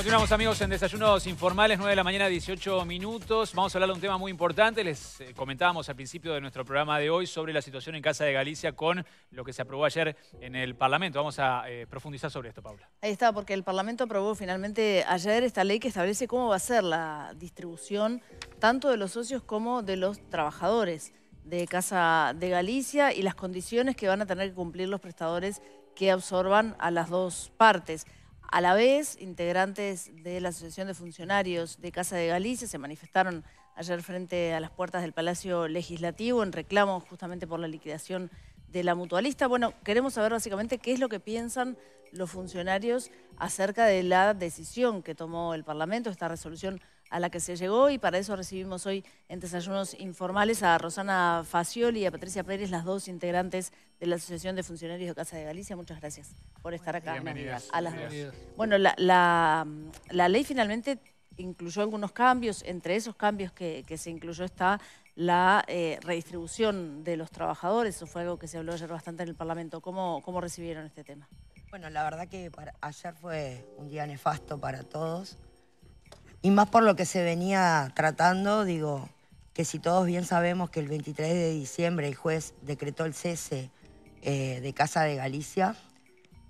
Continuamos amigos en Desayunos Informales, 9 de la mañana, 18 minutos. Vamos a hablar de un tema muy importante. Les eh, comentábamos al principio de nuestro programa de hoy sobre la situación en Casa de Galicia con lo que se aprobó ayer en el Parlamento. Vamos a eh, profundizar sobre esto, Paula. Ahí está, porque el Parlamento aprobó finalmente ayer esta ley que establece cómo va a ser la distribución tanto de los socios como de los trabajadores de Casa de Galicia y las condiciones que van a tener que cumplir los prestadores que absorban a las dos partes. A la vez, integrantes de la Asociación de Funcionarios de Casa de Galicia se manifestaron ayer frente a las puertas del Palacio Legislativo en reclamo justamente por la liquidación de la mutualista. Bueno, queremos saber básicamente qué es lo que piensan los funcionarios acerca de la decisión que tomó el Parlamento, esta resolución a la que se llegó y para eso recibimos hoy en desayunos informales a Rosana Facioli y a Patricia Pérez, las dos integrantes de la Asociación de Funcionarios de Casa de Galicia. Muchas gracias por estar acá. A las dos. Bueno, la, ley finalmente incluyó algunos cambios, entre esos cambios que, se incluyó está la eh, redistribución de los trabajadores. Eso fue algo que se habló ayer bastante en el Parlamento. ¿Cómo, recibieron este tema? Bueno, la verdad que ayer fue un día nefasto para todos. Y más por lo que se venía tratando, digo, que si todos bien sabemos que el 23 de diciembre el juez decretó el cese eh, de Casa de Galicia,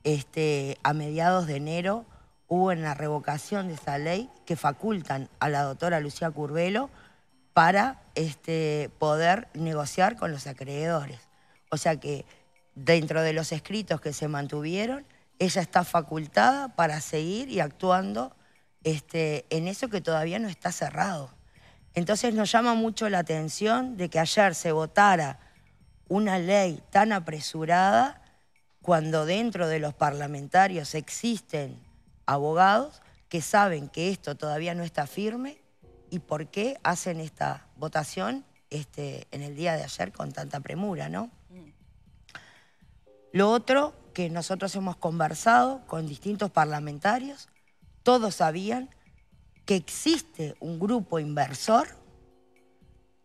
este, a mediados de enero hubo en la revocación de esa ley que facultan a la doctora Lucía Curvelo para este, poder negociar con los acreedores. O sea que dentro de los escritos que se mantuvieron, ella está facultada para seguir y actuando este, en eso que todavía no está cerrado. Entonces nos llama mucho la atención de que ayer se votara una ley tan apresurada cuando dentro de los parlamentarios existen abogados que saben que esto todavía no está firme y por qué hacen esta votación este, en el día de ayer con tanta premura, ¿no? Lo otro que nosotros hemos conversado con distintos parlamentarios, todos sabían que existe un grupo inversor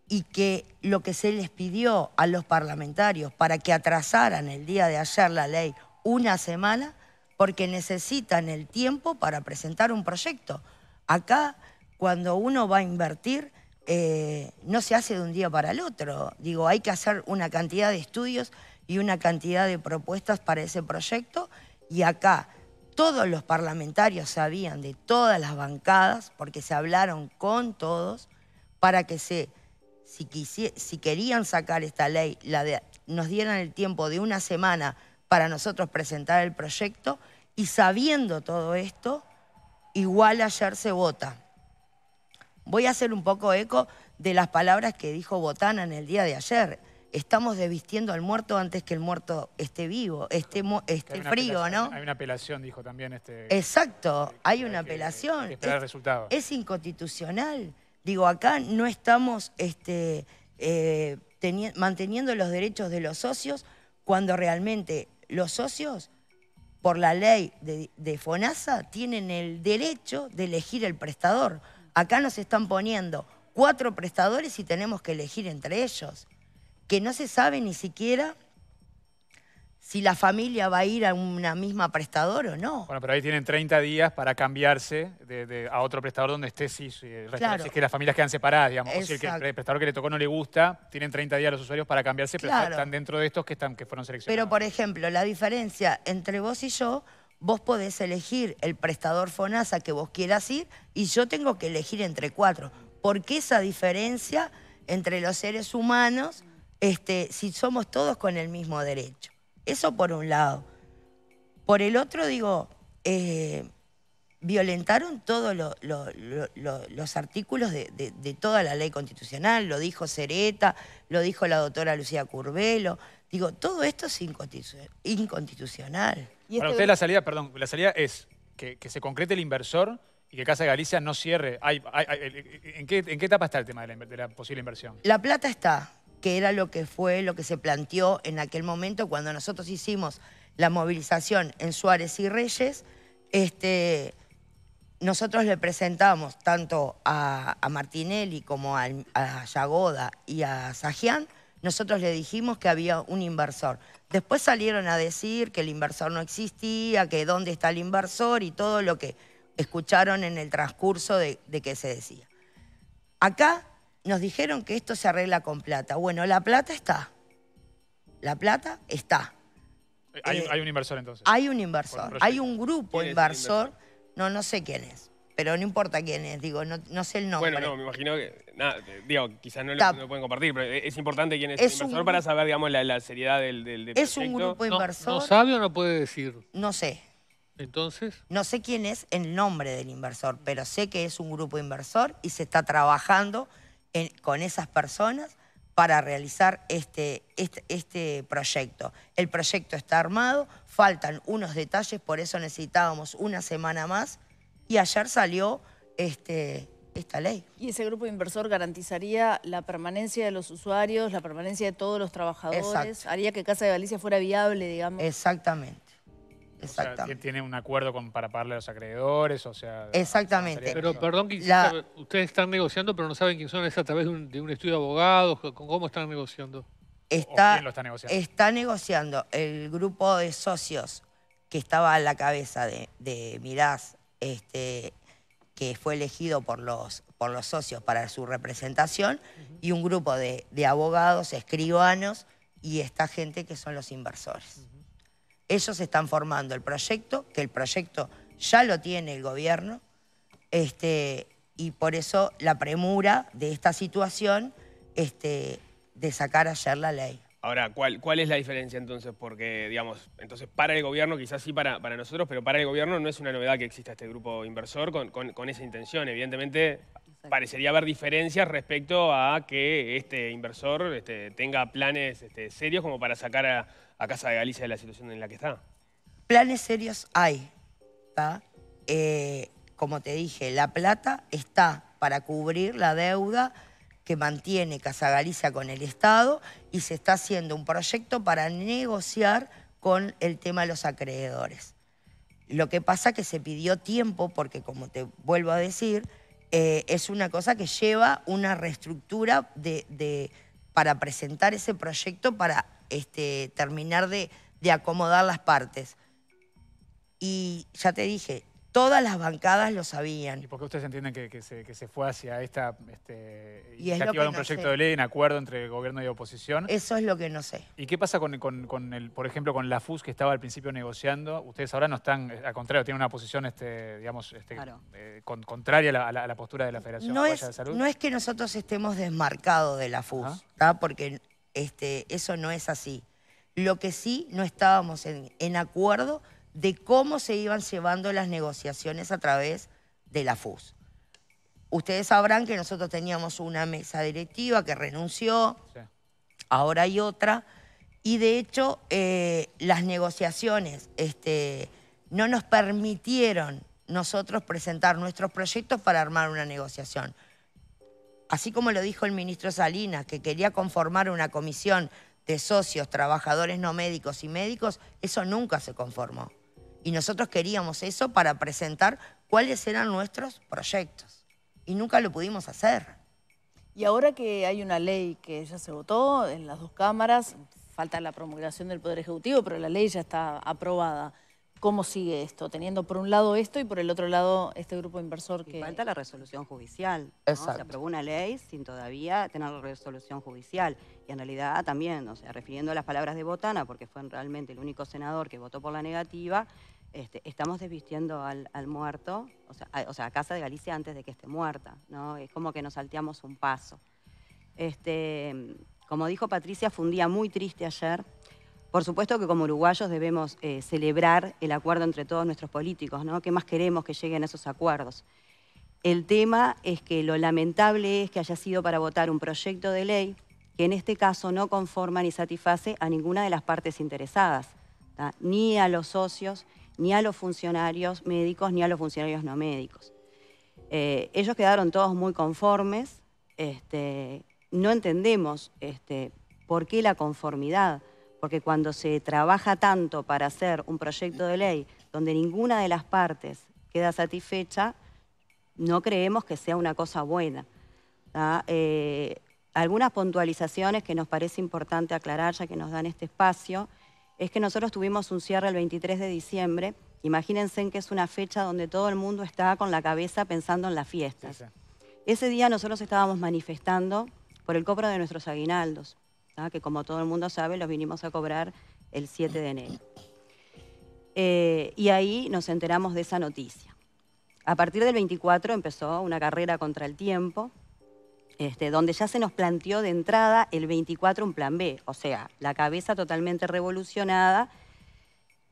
y que lo que se les pidió a los parlamentarios para que atrasaran el día de ayer la ley una semana, porque necesitan el tiempo para presentar un proyecto. Acá cuando uno va a invertir, eh, no se hace de un día para el otro. Digo, hay que hacer una cantidad de estudios y una cantidad de propuestas para ese proyecto. Y acá todos los parlamentarios sabían de todas las bancadas, porque se hablaron con todos, para que se, si, querían sacar esta ley, nos dieran el tiempo de una semana para nosotros presentar el proyecto. Y sabiendo todo esto, igual ayer se vota voy a hacer un poco eco de las palabras que dijo Botana en el día de ayer. Estamos desvistiendo al muerto antes que el muerto esté vivo, esté, frío, ¿no? Hay una apelación, dijo también este... Exacto, hay una apelación. hay es, el es, inconstitucional. Digo, acá no estamos este, eh, manteniendo los derechos de los socios cuando realmente los socios, por la ley de, de FONASA, tienen el derecho de elegir el prestador. Acá nos están poniendo cuatro prestadores y tenemos que elegir entre ellos, que no se sabe ni siquiera si la familia va a ir a una misma prestador o no. Bueno, pero ahí tienen 30 días para cambiarse a otro prestador donde esté, si, es que las familias quedan separadas, digamos. O si el, prestador que le tocó no le gusta, tienen 30 días los usuarios para cambiarse, pero están dentro de estos que, están, que fueron seleccionados. Pero, por ejemplo, la diferencia entre vos y yo vos podés elegir el prestador FONASA que vos quieras ir y yo tengo que elegir entre cuatro. ¿Por qué esa diferencia entre los seres humanos, este, si somos todos con el mismo derecho? Eso por un lado. Por el otro, digo, eh, violentaron todos los artículos de, toda la ley constitucional, lo dijo Cereta, lo dijo la doctora Lucía Curbelo. Digo, todo esto es inconstitucional. Para este la salida, perdón, la salida es que, que, se concrete el inversor y que Casa Galicia no cierre. ¿en, qué, etapa está el tema de la, posible inversión? La plata está, que era lo que fue, lo que se planteó en aquel momento cuando nosotros hicimos la movilización en Suárez y Reyes. Este, nosotros le presentamos tanto a, Martinelli como a, a, Yagoda y a Sajian nosotros le dijimos que había un inversor. Después salieron a decir que el inversor no existía, que dónde está el inversor y todo lo que escucharon en el transcurso de, de que se decía. Acá nos dijeron que esto se arregla con plata. Bueno, la plata está. La plata está. Hay, eh, un inversor entonces. Hay un inversor. hay un grupo inversor? inversor. No, no sé quién es pero no importa quién es, digo, no, sé el nombre. Bueno, no, me imagino que, digo, quizás no lo, pueden compartir, pero e, es importante quién es, el inversor para saber, digamos, la, seriedad del, del, Es un grupo inversor. No, sabe o no puede decir? No sé. ¿Entonces? No sé quién es el nombre del inversor, pero sé que es un grupo inversor y se está trabajando con esas personas para realizar este, este, este, proyecto. El proyecto está armado, faltan unos detalles, por eso necesitábamos una semana más y ayer salió este, esta ley. ¿Y ese grupo de inversor garantizaría la permanencia de los usuarios, la permanencia de todos los trabajadores? Haría que Casa de Galicia fuera viable, digamos. Exactamente. O tiene un acuerdo para pagarle a los acreedores, o sea... Exactamente. Pero perdón que ustedes están negociando, pero no saben quién son, es a través de un, estudio de abogados, ¿cómo están negociando? Está, quién lo está negociando? Está negociando el grupo de socios que estaba a la cabeza de, de Mirás este, que fue elegido por los, por los socios para su representación, y un grupo de, abogados, escribanos y esta gente que son los inversores. Ellos están formando el proyecto, que el proyecto ya lo tiene el gobierno, este, y por eso la premura de esta situación este, de sacar ayer la ley. Ahora, ¿cuál, ¿cuál es la diferencia entonces? Porque, digamos, entonces para el gobierno, quizás sí para, para nosotros, pero para el gobierno no es una novedad que exista este grupo inversor con, esa intención. Evidentemente, parecería haber diferencias respecto a que este inversor este, tenga planes este, serios como para sacar a, Casa de Galicia de la situación en la que está. Planes serios hay. Eh, como te dije, la plata está para cubrir la deuda que mantiene Casa Galicia con el Estado y se está haciendo un proyecto para negociar con el tema de los acreedores. Lo que pasa es que se pidió tiempo porque, como te vuelvo a decir, eh, es una cosa que lleva una reestructura de, para presentar ese proyecto para este, terminar de acomodar las partes. Y ya te dije, Todas las bancadas lo sabían. ¿Y por qué ustedes entienden que, se, fue hacia esta este, y iniciativa de un proyecto de ley en acuerdo entre gobierno y oposición? Eso es lo que no sé. ¿Y qué pasa con, el, por ejemplo, con la FUS que estaba al principio negociando? Ustedes ahora no están, eh, al contrario, tienen una posición, este, digamos, este, eh, contraria a la, postura de la Federación no de Salud. No es que nosotros estemos desmarcados de la FUS, porque eso no es así. Lo que sí no estábamos en acuerdo de cómo se iban llevando las negociaciones a través de la FUS. Ustedes sabrán que nosotros teníamos una mesa directiva que renunció, ahora hay otra, y de hecho eh, las negociaciones este, no nos permitieron nosotros presentar nuestros proyectos para armar una negociación. Así como lo dijo el ministro Salinas, que quería conformar una comisión de socios, trabajadores no médicos y médicos, eso nunca se conformó. Y nosotros queríamos eso para presentar cuáles eran nuestros proyectos. Y nunca lo pudimos hacer. Y ahora que hay una ley que ya se votó en las dos cámaras, falta la promulgación del Poder Ejecutivo, pero la ley ya está aprobada. ¿Cómo sigue esto? Teniendo por un lado esto y por el otro lado este grupo inversor que... falta la resolución judicial. Se aprobó una ley sin todavía tener la resolución judicial. Y en realidad también, o sea, refiriendo a las palabras de Botana, porque fue realmente el único senador que votó por la negativa, este, estamos desvistiendo al, muerto, o sea, a, Casa de Galicia antes de que esté muerta, ¿no? Es como que nos salteamos un paso. Este, como dijo Patricia, fue un día muy triste ayer. Por supuesto que como uruguayos debemos eh, celebrar el acuerdo entre todos nuestros políticos, ¿no? ¿Qué más queremos que lleguen a esos acuerdos? El tema es que lo lamentable es que haya sido para votar un proyecto de ley que en este caso no conforma ni satisface a ninguna de las partes interesadas, ni a los socios, ni a los funcionarios médicos ni a los funcionarios no médicos. Eh, ellos quedaron todos muy conformes. Este, no entendemos este, por qué la conformidad, porque cuando se trabaja tanto para hacer un proyecto de ley donde ninguna de las partes queda satisfecha, no creemos que sea una cosa buena. Eh, algunas puntualizaciones que nos parece importante aclarar ya que nos dan este espacio es que nosotros tuvimos un cierre el 23 de diciembre. Imagínense que es una fecha donde todo el mundo está con la cabeza pensando en las fiestas. Ese día nosotros estábamos manifestando por el cobro de nuestros aguinaldos, ¿ah? que como todo el mundo sabe, los vinimos a cobrar el 7 de enero. Eh, y ahí nos enteramos de esa noticia. A partir del 24 empezó una carrera contra el tiempo, este, donde ya se nos planteó de entrada el 24 un plan B, o sea, la cabeza totalmente revolucionada,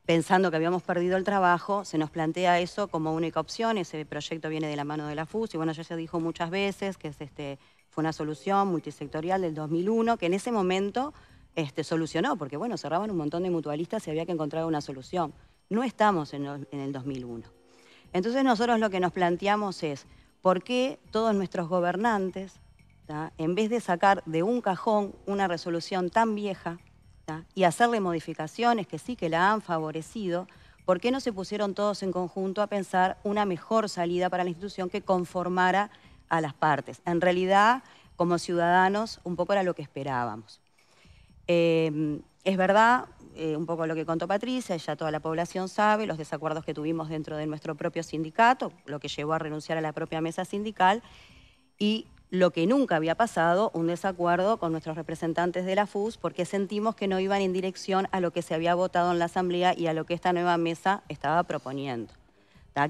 pensando que habíamos perdido el trabajo, se nos plantea eso como única opción, ese proyecto viene de la mano de la FUS, y bueno, ya se dijo muchas veces que es este, fue una solución multisectorial del 2001, que en ese momento este, solucionó, porque bueno, cerraban un montón de mutualistas y había que encontrar una solución. No estamos en el 2001. Entonces nosotros lo que nos planteamos es, ¿por qué todos nuestros gobernantes en vez de sacar de un cajón una resolución tan vieja y hacerle modificaciones que sí que la han favorecido, ¿por qué no se pusieron todos en conjunto a pensar una mejor salida para la institución que conformara a las partes? En realidad, como ciudadanos, un poco era lo que esperábamos. Em, es verdad, eh, un poco lo que contó Patricia, ya toda la población sabe, los desacuerdos que tuvimos dentro de nuestro propio sindicato, lo que llevó a renunciar a la propia mesa sindical, y lo que nunca había pasado, un desacuerdo con nuestros representantes de la FUS, porque sentimos que no iban en dirección a lo que se había votado en la Asamblea y a lo que esta nueva mesa estaba proponiendo.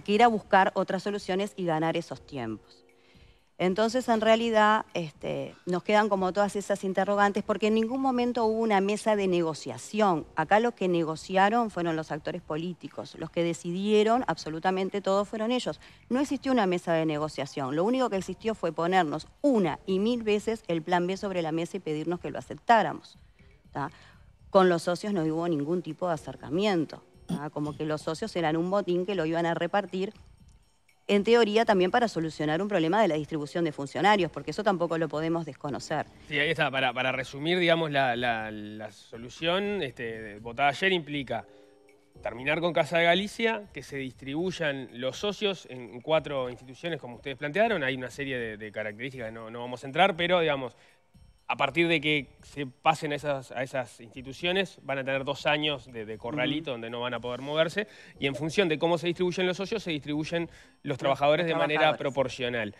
Que era buscar otras soluciones y ganar esos tiempos. Entonces, en realidad, este, nos quedan como todas esas interrogantes porque en ningún momento hubo una mesa de negociación. Acá los que negociaron fueron los actores políticos, los que decidieron absolutamente todos fueron ellos. No existió una mesa de negociación, lo único que existió fue ponernos una y mil veces el plan B sobre la mesa y pedirnos que lo aceptáramos. Con los socios no hubo ningún tipo de acercamiento, como que los socios eran un botín que lo iban a repartir en teoría también para solucionar un problema de la distribución de funcionarios, porque eso tampoco lo podemos desconocer. Sí, ahí está, para, resumir, digamos, la, solución este, votada ayer implica terminar con Casa de Galicia, que se distribuyan los socios en cuatro instituciones como ustedes plantearon, hay una serie de, características no, no, vamos a entrar, pero digamos, a partir de que se pasen a esas, instituciones, van a tener dos años de, corralito donde no van a poder moverse y en función de cómo se distribuyen los socios, se distribuyen los trabajadores, de manera proporcional.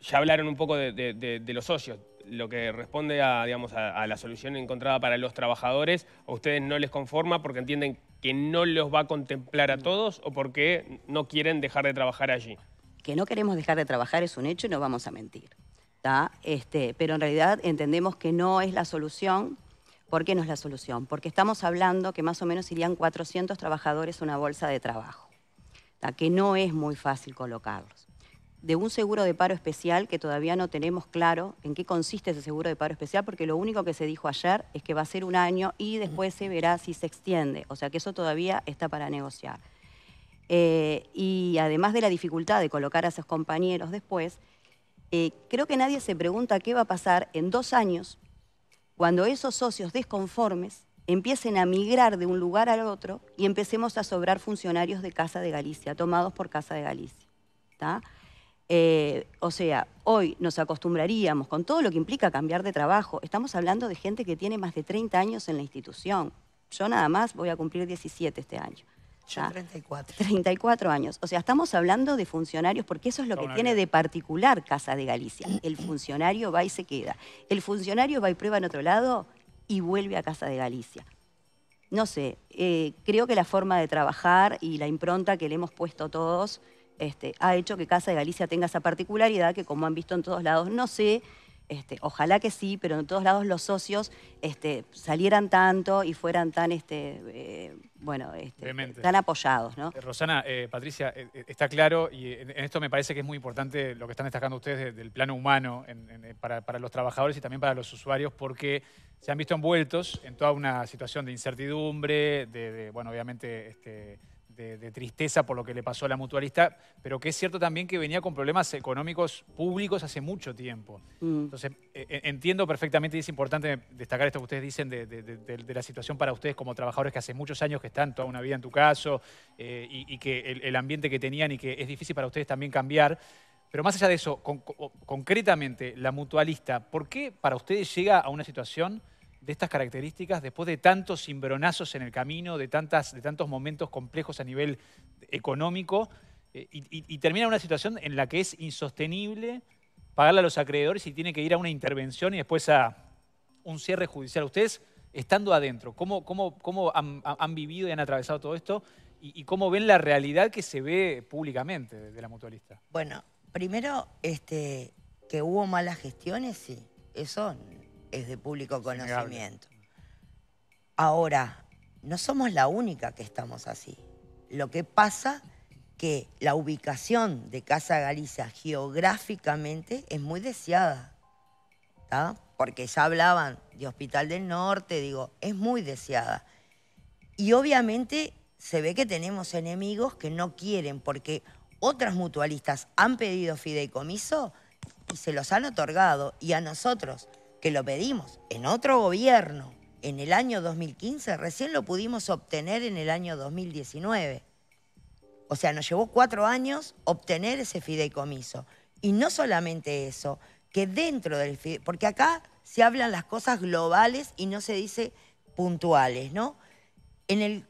ya hablaron un poco de, los socios. Lo que responde a, a la solución encontrada para los trabajadores, a ustedes no les conforma porque entienden que no los va a contemplar a mm. todos o porque no quieren dejar de trabajar allí. Que no queremos dejar de trabajar es un hecho y no vamos a mentir. Este, pero en realidad entendemos que no es la solución. ¿Por qué no es la solución? Porque estamos hablando que más o menos irían 400 trabajadores a una bolsa de trabajo, que no es muy fácil colocarlos de un seguro de paro especial que todavía no tenemos claro en qué consiste ese seguro de paro especial, porque lo único que se dijo ayer es que va a ser un año y después se verá si se extiende. O sea que eso todavía está para negociar. Eh, y además de la dificultad de colocar a esos compañeros después, eh, creo que nadie se pregunta qué va a pasar en dos años cuando esos socios desconformes empiecen a migrar de un lugar al otro y empecemos a sobrar funcionarios de Casa de Galicia, tomados por Casa de Galicia. Eh, o sea, hoy nos acostumbraríamos con todo lo que implica cambiar de trabajo. Estamos hablando de gente que tiene más de 30 años en la institución. Yo nada más voy a cumplir 17 este año. 34. 34 años. O sea, estamos hablando de funcionarios, porque eso es lo que tiene de particular Casa de Galicia. Mm, El mm. funcionario va y se queda. El funcionario va y prueba en otro lado y vuelve a Casa de Galicia. No sé, eh, creo que la forma de trabajar y la impronta que le hemos puesto todos este, ha hecho que Casa de Galicia tenga esa particularidad que, como han visto en todos lados, no sé este, ojalá que sí, pero en todos lados los socios este, salieran tanto y fueran tan, este, eh, bueno, tan apoyados. Eh, Rosana, eh, Patricia, está claro, y en, esto me parece que es muy importante lo que están destacando ustedes del plano humano para, los trabajadores y también para los usuarios, porque se han visto envueltos en toda una situación de incertidumbre, de bueno, obviamente de, tristeza por lo que le pasó a la mutualista, pero que es cierto también que venía con problemas económicos públicos hace mucho tiempo. Mm. Entonces, e, e, entiendo perfectamente y es importante destacar esto que ustedes dicen de, la situación para ustedes como trabajadores que hace muchos años que están toda una vida en tu caso eh, y, que el, ambiente que tenían y que es difícil para ustedes también cambiar. Pero más allá de eso, concretamente, la mutualista, ¿por qué para ustedes llega a una situación de estas características después de tantos cimbronazos en el camino, de, tantas, de tantos momentos complejos a nivel económico, eh, y, termina una situación en la que es insostenible pagarle a los acreedores y tiene que ir a una intervención y después a un cierre judicial. Ustedes, estando adentro, ¿cómo, han, vivido y han atravesado todo esto? Y, cómo ven la realidad que se ve públicamente de, la mutualista? Bueno, primero, este, que hubo malas gestiones, sí. Eso es de público conocimiento. Ahora, no somos la única que estamos así. Lo que pasa que la ubicación de Casa Galicia geográficamente es muy deseada, porque ya hablaban de Hospital del Norte, digo, es muy deseada. Y obviamente se ve que tenemos enemigos que no quieren, porque otras mutualistas han pedido fideicomiso y se los han otorgado, y a nosotros que lo pedimos en otro gobierno en el año 2015, recién lo pudimos obtener en el año 2019. O sea, nos llevó cuatro años obtener ese fideicomiso. Y no solamente eso, que dentro del fideicomiso, porque acá se hablan las cosas globales y no se dice puntuales, ¿no? En el,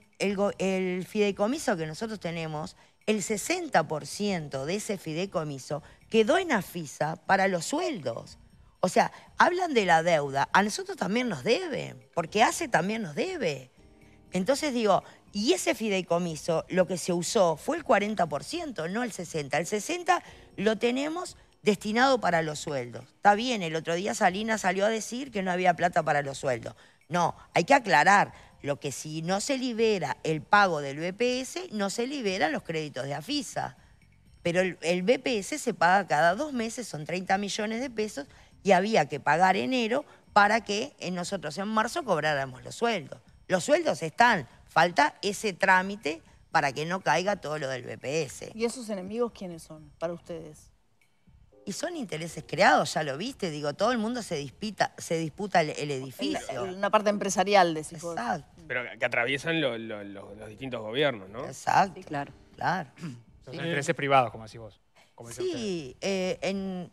el, fideicomiso que nosotros tenemos, el 60% de ese fideicomiso quedó en AFISA para los sueldos. O sea, hablan de la deuda, a nosotros también nos debe, porque hace también nos debe. Entonces digo, y ese fideicomiso lo que se usó fue el 40%, no el 60%. El 60% lo tenemos destinado para los sueldos. Está bien, el otro día Salina salió a decir que no había plata para los sueldos. No, hay que aclarar lo que si no se libera el pago del BPS, no se liberan los créditos de AFISA. Pero el BPS se paga cada dos meses, son 30 millones de pesos, y había que pagar enero para que eh, nosotros en marzo cobráramos los sueldos. Los sueldos están, falta ese trámite para que no caiga todo lo del BPS. ¿Y esos enemigos quiénes son para ustedes? Y son intereses creados, ya lo viste, digo, todo el mundo se disputa, se disputa el, edificio. Una parte empresarial, de Exacto. Pero que atraviesan los distintos gobiernos, ¿no? Exacto. claro. Son intereses privados, como decís vos. sí, eh, en,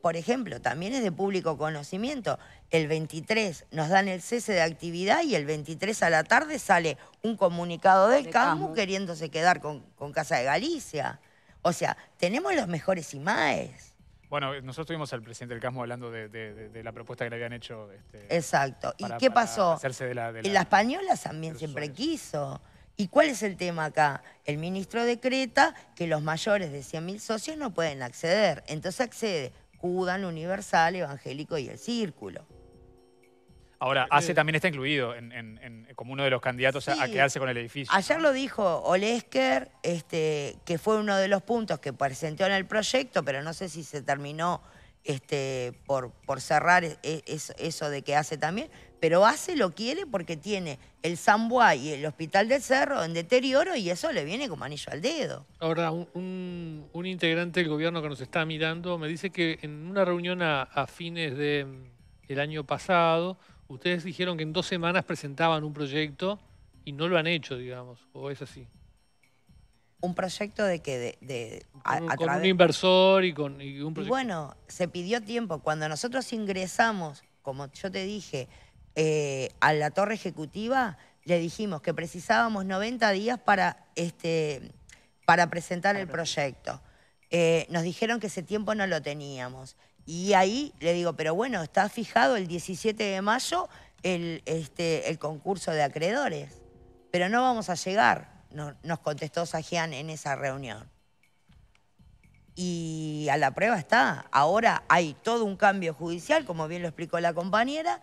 por ejemplo, también es de público conocimiento. El 23 nos dan el cese de actividad y el 23 a la tarde sale un comunicado del de queriéndose quedar con, Casa de Galicia. O sea, tenemos los mejores IMAES. Bueno, nosotros tuvimos al presidente del CASMO hablando de, la propuesta que le habían hecho. Este, Exacto. ¿Y qué pasó? De la, española también siempre quiso. ¿Y cuál es el tema acá? El ministro decreta que los mayores de 100.000 socios no pueden acceder. Entonces accede escudan universal, evangélico y el círculo. Ahora, Hace eh, también está incluido como uno de los candidatos a, quedarse con el edificio. Ayer lo dijo Olesker, este, que fue uno de los puntos que presentó en el proyecto, pero no sé si se terminó este, por, cerrar e, e, eso de que Hace también, pero hace lo quiere porque tiene el Zambuá y el Hospital del Cerro en deterioro y eso le viene como anillo al dedo. Ahora, un, integrante del gobierno que nos está mirando me dice que en una reunión a, fines del mm, año pasado, ustedes dijeron que en dos semanas presentaban un proyecto y no lo han hecho, digamos, o es así. ¿Un proyecto de que de, con, un inversor y con un proyecto. bueno, se pidió tiempo. Cuando nosotros ingresamos, como yo te dije, eh, a la torre ejecutiva le dijimos que precisábamos 90 días este, para, presentar el proyecto. Eh, nos dijeron que ese tiempo no lo teníamos. Y ahí le digo, pero bueno, está fijado el 17 de mayo este, el, concurso de acreedores, pero no vamos a llegar, nos contestó Sajian en esa reunión. Y a la prueba está, ahora hay todo un cambio judicial, como bien lo explicó la compañera,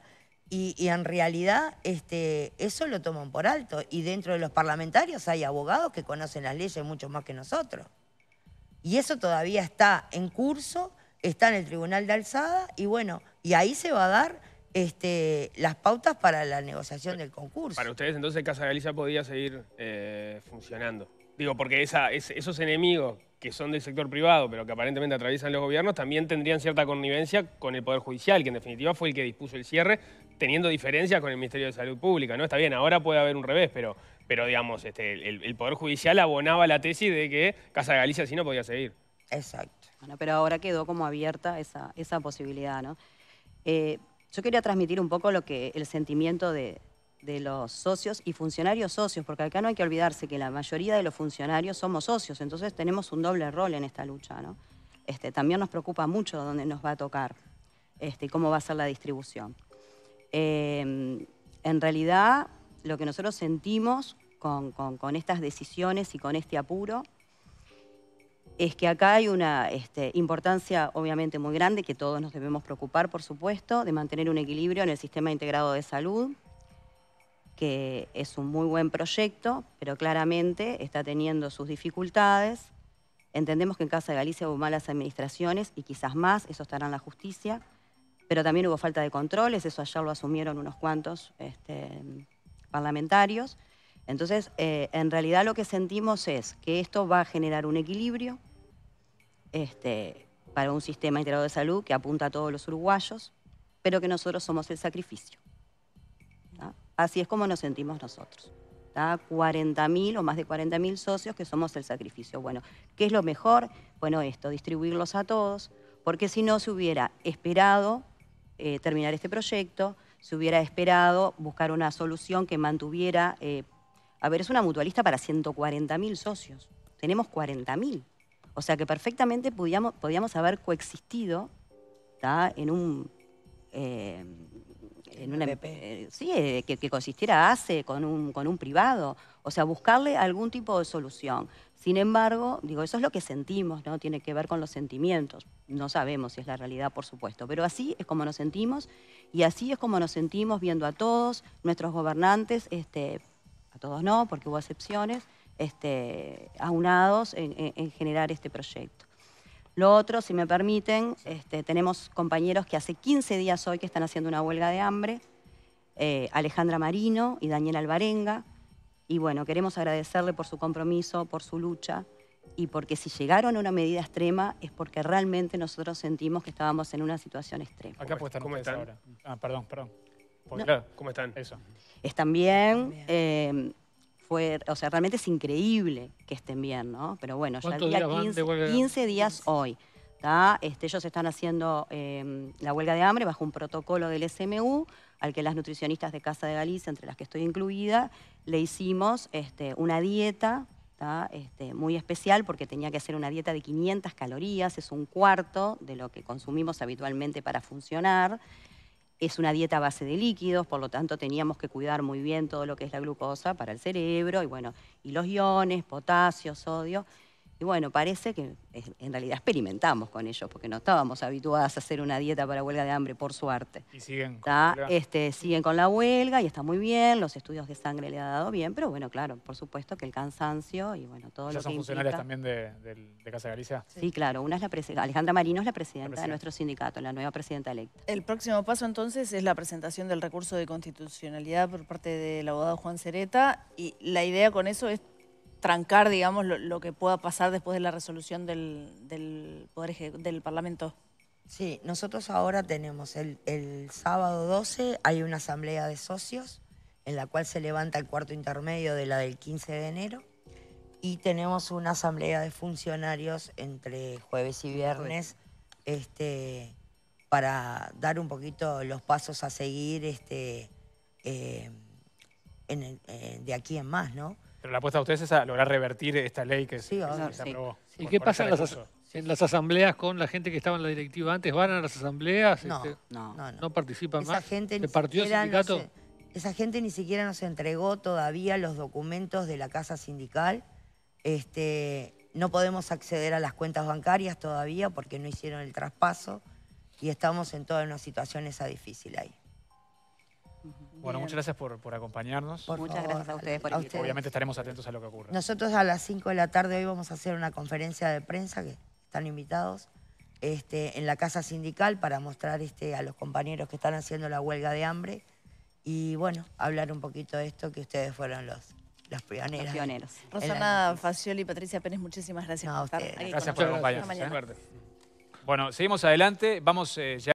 y, en realidad este, eso lo toman por alto. Y dentro de los parlamentarios hay abogados que conocen las leyes mucho más que nosotros. Y eso todavía está en curso, está en el Tribunal de Alzada y bueno, y ahí se va a dar este, las pautas para la negociación del concurso. Para ustedes entonces Casa Galicia podía seguir eh, funcionando. Digo, porque esa, esos enemigos que son del sector privado, pero que aparentemente atraviesan los gobiernos, también tendrían cierta connivencia con el Poder Judicial, que en definitiva fue el que dispuso el cierre, teniendo diferencias con el Ministerio de Salud Pública. ¿no? Está bien, ahora puede haber un revés, pero, pero digamos, este, el, Poder Judicial abonaba la tesis de que Casa de Galicia sí no podía seguir. Exacto. Bueno, pero ahora quedó como abierta esa, posibilidad, ¿no? Eh, yo quería transmitir un poco lo que el sentimiento de, de los socios y funcionarios socios, porque acá no hay que olvidarse que la mayoría de los funcionarios somos socios, entonces tenemos un doble rol en esta lucha, ¿no? Este, también nos preocupa mucho dónde nos va a tocar este, cómo va a ser la distribución. Em, en realidad, lo que nosotros sentimos con, estas decisiones y con este apuro es que acá hay una este, importancia obviamente muy grande, que todos nos debemos preocupar, por supuesto, de mantener un equilibrio en el sistema integrado de salud, que es un muy buen proyecto, pero claramente está teniendo sus dificultades. Entendemos que en Casa de Galicia hubo malas administraciones y quizás más, eso estará en la justicia, pero también hubo falta de controles, eso ayer lo asumieron unos cuantos este, parlamentarios. Entonces, eh, en realidad lo que sentimos es que esto va a generar un equilibrio este, para un sistema integrado de salud que apunta a todos los uruguayos, pero que nosotros somos el sacrificio. Así es como nos sentimos nosotros. 40.000 o más de 40.000 socios que somos el sacrificio. Bueno, ¿qué es lo mejor? Bueno, esto, distribuirlos a todos, porque si no se hubiera esperado eh, terminar este proyecto, se hubiera esperado buscar una solución que mantuviera... Eh, a ver, es una mutualista para 140.000 socios. Tenemos 40.000. O sea que perfectamente podíamos, podíamos haber coexistido en un... Eh, en una, em eh, sí, eh, que, que, consistiera hace con un, con un privado, o sea, buscarle algún tipo de solución. Sin embargo, digo, eso es lo que sentimos, ¿no? Tiene que ver con los sentimientos. No sabemos si es la realidad, por supuesto, pero así es como nos sentimos y así es como nos sentimos viendo a todos nuestros gobernantes, este, a todos no, porque hubo excepciones, este, aunados en generar este proyecto. Lo otro, si me permiten, este, tenemos compañeros que hace 15 días hoy que están haciendo una huelga de hambre, eh, Alejandra Marino y Daniel Alvarenga. Y bueno, queremos agradecerle por su compromiso, por su lucha y porque si llegaron a una medida extrema es porque realmente nosotros sentimos que estábamos en una situación extrema. Acá estar ¿Cómo están? ahora. Ah, perdón, perdón. ¿Cómo están? Eso. Están bien. Eh, o sea, realmente es increíble que estén bien, ¿no? Pero bueno, ya día 15, días hoy. Este, ellos están haciendo em, la huelga de hambre bajo un protocolo del SMU al que las nutricionistas de Casa de Galicia, entre las que estoy incluida, le hicimos este, una dieta este, muy especial porque tenía que hacer una dieta de 500 calorías, es un cuarto de lo que consumimos habitualmente para funcionar es una dieta a base de líquidos, por lo tanto teníamos que cuidar muy bien todo lo que es la glucosa para el cerebro y bueno, y los iones, potasio, sodio. Y bueno, parece que en realidad experimentamos con ellos, porque no estábamos habituadas a hacer una dieta para huelga de hambre, por suerte. Y siguen. Con la... Este, siguen con la huelga y está muy bien, los estudios de sangre le ha dado bien, pero bueno, claro, por supuesto que el cansancio y bueno, todo lo que son funcionarias también de, Casa Galicia? Sí, claro. Una es la presidenta, Alejandra Marino es la presidenta, la presidenta de nuestro sindicato, la nueva presidenta electa. El próximo paso entonces es la presentación del recurso de constitucionalidad por parte del abogado Juan Cereta y la idea con eso es trancar, digamos, lo, que pueda pasar después de la resolución del, poder, del Parlamento? Sí, nosotros ahora tenemos el, sábado 12, hay una asamblea de socios en la cual se levanta el cuarto intermedio de la del 15 de enero y tenemos una asamblea de funcionarios entre jueves y viernes este, para dar un poquito los pasos a seguir este, eh, eh, de aquí en más, ¿no? la apuesta de ustedes es a lograr revertir esta ley que, se aprobó. ¿Y qué pasa en las, asambleas con la gente que estaba en la directiva antes? ¿Van a las asambleas? No, este, no, no, participan esa más? Gente ¿El esa gente ni siquiera nos entregó todavía los documentos de la casa sindical. Este, no podemos acceder a las cuentas bancarias todavía porque no hicieron el traspaso y estamos en toda una situación esa difícil ahí. Bueno, muchas gracias por, por acompañarnos. muchas gracias a ustedes Obviamente estaremos atentos a lo que ocurra. Nosotros a las 5 de la tarde hoy vamos a hacer una conferencia de prensa que están invitados este, en la Casa Sindical para mostrar este, a los compañeros que están haciendo la huelga de hambre y, bueno, hablar un poquito de esto que ustedes fueron los Los pioneros. Rosana Facioli y Patricia Pérez, muchísimas gracias por estar Gracias por acompañarnos. ¿eh? Bueno, seguimos adelante. Vamos eh,